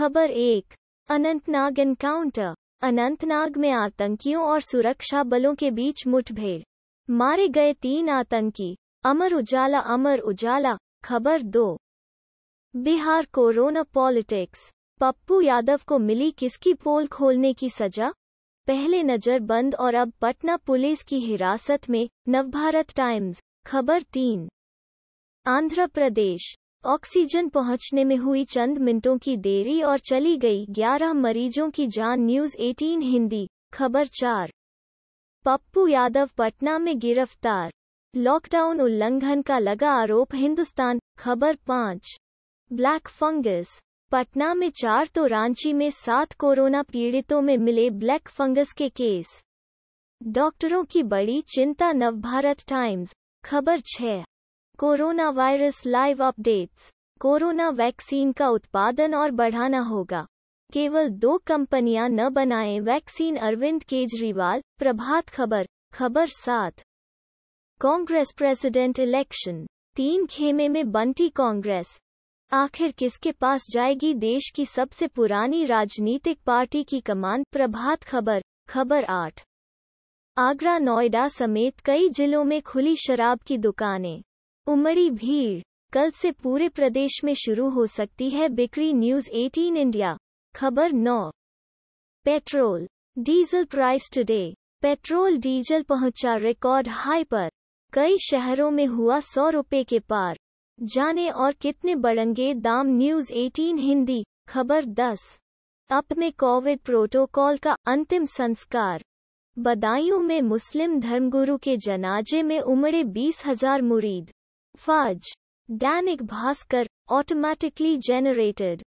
खबर एक अनंतनाग एनकाउंटर अनंतनाग में आतंकियों और सुरक्षा बलों के बीच मुठभेड़ मारे गए तीन आतंकी अमर उजाला अमर उजाला खबर दो बिहार कोरोना पॉलिटिक्स पप्पू यादव को मिली किसकी पोल खोलने की सजा पहले नजर बंद और अब पटना पुलिस की हिरासत में नवभारत टाइम्स खबर तीन आंध्र प्रदेश ऑक्सीजन पहुंचने में हुई चंद मिनटों की देरी और चली गई 11 मरीजों की जान न्यूज 18 हिंदी खबर चार पप्पू यादव पटना में गिरफ्तार लॉकडाउन उल्लंघन का लगा आरोप हिंदुस्तान खबर पाँच ब्लैक फंगस पटना में चार तो रांची में सात कोरोना पीड़ितों में मिले ब्लैक फंगस के केस डॉक्टरों की बड़ी चिंता नवभारत टाइम्स खबर छह corona virus live updates corona vaccine का उत्पादन और बढ़ाना होगा केवल दो कंपनियां न बनाएं वैक्सीन अरविंद केजरीवाल प्रभात खबर खबर सात कांग्रेस प्रेसिडेंट इलेक्शन तीन खेमे में बंटी कांग्रेस आखिर किसके पास जाएगी देश की सबसे पुरानी राजनीतिक पार्टी की कमान प्रभात खबर खबर आठ आगरा नोएडा समेत कई जिलों में खुली शराब की दुकानें उमड़ी भीड़ कल से पूरे प्रदेश में शुरू हो सकती है बिक्री न्यूज 18 इंडिया खबर 9 petrol diesel price today petrol diesel पहुंचा रिकॉर्ड हाई पर कई शहरों में हुआ सौ रुपए के पार जाने और कितने बढ़ेंगे दाम न्यूज 18 हिंदी खबर 10 अप में कोविड प्रोटोकॉल का अंतिम संस्कार बदायूं में मुस्लिम धर्मगुरु के जनाजे में उमड़े बीस हजार मुरीद Fudge! Danik Bhaskar, automatically generated.